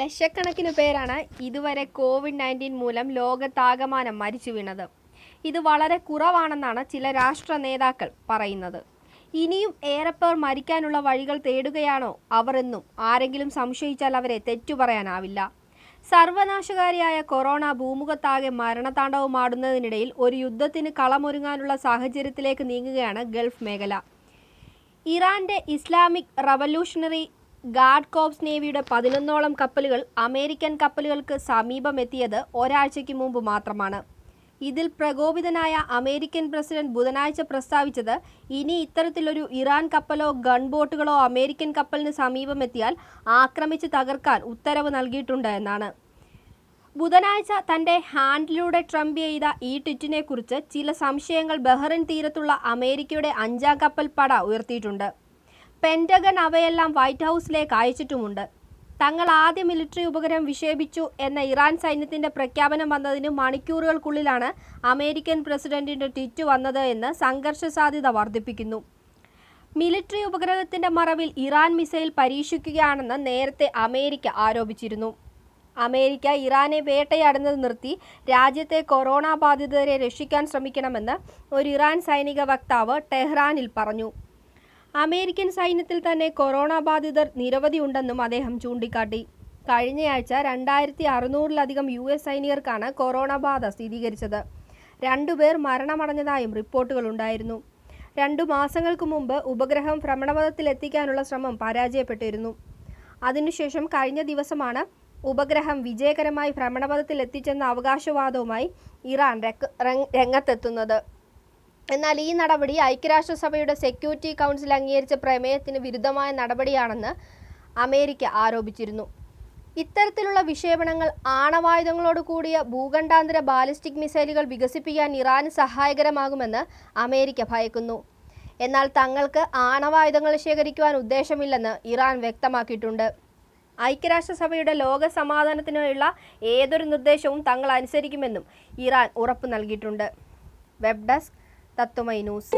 ലക്ഷക്കണക്കിന് പേരാണ് ഇതുവരെ കോവിഡ് നയൻറ്റീൻ മൂലം ലോകത്താകമാനം മരിച്ചു വീണത് ഇത് വളരെ കുറവാണെന്നാണ് ചില രാഷ്ട്ര നേതാക്കൾ പറയുന്നത് ഇനിയും പേർ മരിക്കാനുള്ള വഴികൾ തേടുകയാണോ അവരെന്നും ആരെങ്കിലും സംശയിച്ചാൽ അവരെ തെറ്റുപറയാനാവില്ല സർവനാശകാരിയായ കൊറോണ ഭൂമുഖത്താകെ മരണതാണ്ഡവമാടുന്നതിനിടയിൽ ഒരു യുദ്ധത്തിന് കളമൊരുങ്ങാനുള്ള സാഹചര്യത്തിലേക്ക് നീങ്ങുകയാണ് ഗൾഫ് മേഖല ഇറാന്റെ ഇസ്ലാമിക് റവല്യൂഷണറി ഗാർഡ് കോപ്സ് നേവിയുടെ പതിനൊന്നോളം കപ്പലുകൾ അമേരിക്കൻ കപ്പലുകൾക്ക് സമീപമെത്തിയത് ഒരാഴ്ചയ്ക്ക് മുമ്പ് മാത്രമാണ് ഇതിൽ പ്രകോപിതനായ അമേരിക്കൻ പ്രസിഡന്റ് ബുധനാഴ്ച പ്രസ്താവിച്ചത് ഇനി ഇത്തരത്തിലൊരു ഇറാൻ കപ്പലോ ഗൺബോട്ടുകളോ അമേരിക്കൻ കപ്പലിന് സമീപമെത്തിയാൽ ആക്രമിച്ച് തകർക്കാൻ ഉത്തരവ് നൽകിയിട്ടുണ്ട് എന്നാണ് ബുധനാഴ്ച തന്റെ ഹാൻഡിലൂടെ ട്രംപ് ചെയ്ത ഈ ട്വിറ്റിനെക്കുറിച്ച് ചില സംശയങ്ങൾ ബഹ്റിൻ തീരത്തുള്ള അമേരിക്കയുടെ അഞ്ചാം കപ്പൽ പട ഉയർത്തിയിട്ടുണ്ട് പെൻറ്റഗൺ അവയെല്ലാം വൈറ്റ് ഹൗസിലേക്ക് അയച്ചിട്ടുമുണ്ട് തങ്ങൾ ആദ്യ മിലിറ്ററി ഉപകരണം വിക്ഷേപിച്ചു എന്ന ഇറാൻ സൈന്യത്തിന്റെ പ്രഖ്യാപനം വന്നതിന് മണിക്കൂറുകൾക്കുള്ളിലാണ് അമേരിക്കൻ പ്രസിഡന്റിന്റെ ട്വിറ്റ് വന്നത് എന്ന് സംഘർഷ സാധ്യത വർദ്ധിപ്പിക്കുന്നു മിലിറ്ററി ഉപഗ്രഹത്തിന്റെ മറവിൽ ഇറാൻ മിസൈൽ പരീക്ഷിക്കുകയാണെന്ന് നേരത്തെ അമേരിക്ക ആരോപിച്ചിരുന്നു അമേരിക്ക ഇറാനെ വേട്ടയാടുന്നത് നിർത്തി രാജ്യത്തെ കൊറോണ ബാധിതരെ രക്ഷിക്കാൻ ശ്രമിക്കണമെന്ന് ഒരു ഇറാൻ സൈനിക വക്താവ് ടെഹ്റാനിൽ പറഞ്ഞു അമേരിക്കൻ സൈന്യത്തിൽ തന്നെ കൊറോണ ബാധിതർ നിരവധി ഉണ്ടെന്നും അദ്ദേഹം ചൂണ്ടിക്കാട്ടി കഴിഞ്ഞയാഴ്ച രണ്ടായിരത്തി അറുന്നൂറിലധികം യു എസ് സൈനികർക്കാണ് കൊറോണ ബാധ സ്ഥിരീകരിച്ചത് രണ്ടുപേർ മരണമടഞ്ഞതായും റിപ്പോർട്ടുകളുണ്ടായിരുന്നു രണ്ടു മാസങ്ങൾക്ക് മുമ്പ് ഉപഗ്രഹം ഭ്രമണപഥത്തിലെത്തിക്കാനുള്ള ശ്രമം പരാജയപ്പെട്ടിരുന്നു അതിനുശേഷം കഴിഞ്ഞ ദിവസമാണ് ഉപഗ്രഹം വിജയകരമായി ഭ്രമണപഥത്തിലെത്തിച്ചെന്ന അവകാശവാദവുമായി ഇറാൻ രംഗത്തെത്തുന്നത് എന്നാൽ ഈ നടപടി ഐക്യരാഷ്ട്രസഭയുടെ സെക്യൂരിറ്റി കൗൺസിൽ അംഗീകരിച്ച പ്രമേയത്തിന് വിരുദ്ധമായ നടപടിയാണെന്ന് അമേരിക്ക ആരോപിച്ചിരുന്നു ഇത്തരത്തിലുള്ള വിക്ഷേപണങ്ങൾ ആണവായുധങ്ങളോട് കൂടിയ ഭൂഖണ്ഡാന്തര ബാലിസ്റ്റിക് മിസൈലുകൾ വികസിപ്പിക്കാൻ ഇറാന് സഹായകരമാകുമെന്ന് അമേരിക്ക ഭയക്കുന്നു എന്നാൽ തങ്ങൾക്ക് ആണവായുധങ്ങൾ ശേഖരിക്കുവാൻ ഉദ്ദേശമില്ലെന്ന് ഇറാൻ വ്യക്തമാക്കിയിട്ടുണ്ട് ഐക്യരാഷ്ട്രസഭയുടെ ലോക സമാധാനത്തിനുള്ള ഏതൊരു നിർദ്ദേശവും തങ്ങൾ അനുസരിക്കുമെന്നും ഇറാൻ ഉറപ്പു നൽകിയിട്ടുണ്ട് വെബ് ഡെസ്ക് தத்துமை நியூஸ்